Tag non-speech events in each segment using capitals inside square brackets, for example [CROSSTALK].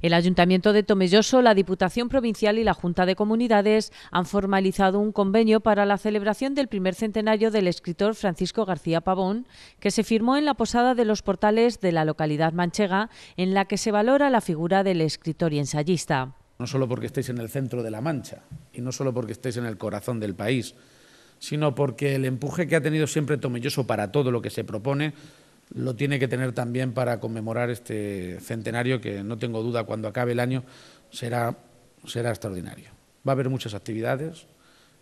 El Ayuntamiento de Tomelloso, la Diputación Provincial y la Junta de Comunidades han formalizado un convenio para la celebración del primer centenario del escritor Francisco García Pavón, que se firmó en la Posada de los Portales de la localidad manchega, en la que se valora la figura del escritor y ensayista. No solo porque estéis en el centro de la Mancha y no solo porque estéis en el corazón del país, sino porque el empuje que ha tenido siempre Tomelloso para todo lo que se propone lo tiene que tener también para conmemorar este centenario que no tengo duda cuando acabe el año será, extraordinario. Va a haber muchas actividades,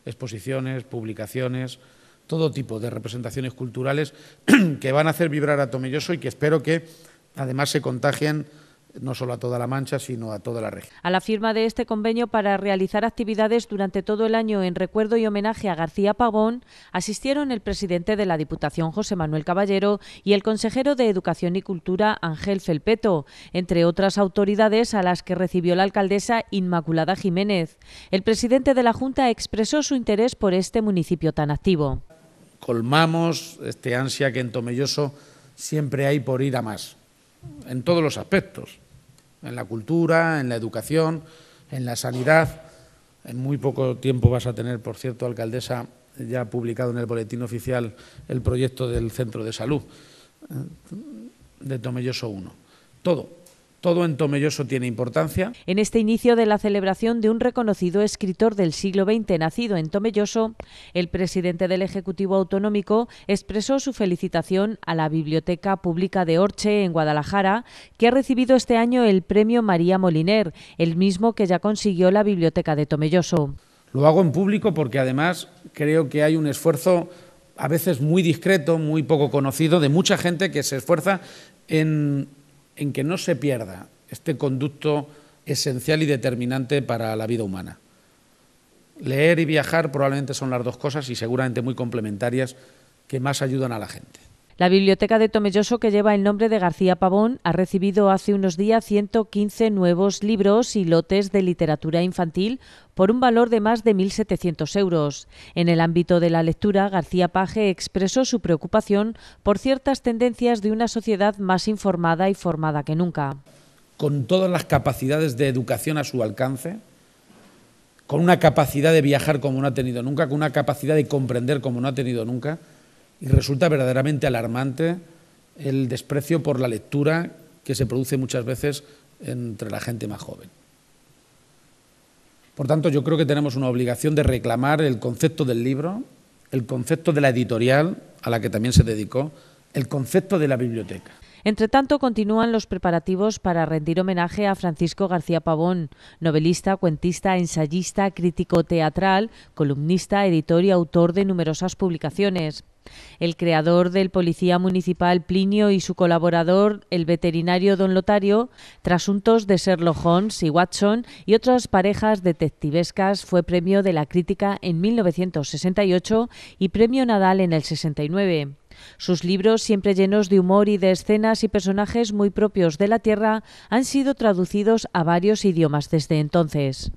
exposiciones, publicaciones, todo tipo de representaciones culturales [CLEARS THROAT] que van a hacer vibrar a Tomelloso y que espero que además se contagien no solo a toda la Mancha, sino a toda la región. A la firma de este convenio para realizar actividades durante todo el año en recuerdo y homenaje a García Pavón, asistieron el presidente de la Diputación, José Manuel Caballero, y el consejero de Educación y Cultura, Ángel Felpeto, entre otras autoridades a las que recibió la alcaldesa Inmaculada Jiménez. El presidente de la Junta expresó su interés por este municipio tan activo. Colmamos este ansia que en Tomelloso siempre hay por ir a más en todos los aspectos, en la cultura, en la educación, en la sanidad. En muy poco tiempo vas a tener, por cierto, alcaldesa, ya publicado en el boletín oficial el proyecto del centro de salud eh, de Tomelloso I Todo, todo en Tomelloso tiene importancia. En este inicio de la celebración de un reconocido escritor del siglo XX nacido en Tomelloso, el presidente del Ejecutivo Autonómico expresó su felicitación a la Biblioteca Pública de Orche, en Guadalajara, que ha recibido este año el premio María Moliner, el mismo que ya consiguió la Biblioteca de Tomelloso. Lo hago en público porque además creo que hay un esfuerzo a veces muy discreto, muy poco conocido, de mucha gente que se esfuerza en en que no se pierda este conducto esencial y determinante para la vida humana. Leer y viajar probablemente son las dos cosas y seguramente muy complementarias que más ayudan a la gente. La biblioteca de Tomelloso, que lleva el nombre de García Pavón, ha recibido hace unos días 115 nuevos libros y lotes de literatura infantil por un valor de más de 1.700 euros. En el ámbito de la lectura, García Paje expresó su preocupación por ciertas tendencias de una sociedad más informada y formada que nunca. Con todas las capacidades de educación a su alcance, con una capacidad de viajar como no ha tenido nunca, con una capacidad de comprender como no ha tenido nunca, y resulta verdaderamente alarmante el desprecio por la lectura que se produce muchas veces entre la gente más joven. Por tanto, yo creo que tenemos una obligación de reclamar el concepto del libro, el concepto de la editorial, a la que también se dedicó, el concepto de la biblioteca. Entre tanto, continúan los preparativos para rendir homenaje a Francisco García Pavón, novelista, cuentista, ensayista, crítico teatral, columnista, editor y autor de numerosas publicaciones. El creador del Policía Municipal Plinio y su colaborador, el veterinario Don Lotario, trasuntos de Serlo Holmes y Watson y otras parejas detectivescas, fue premio de la crítica en 1968 y premio Nadal en el 69. Sus libros, siempre llenos de humor y de escenas y personajes muy propios de la Tierra, han sido traducidos a varios idiomas desde entonces.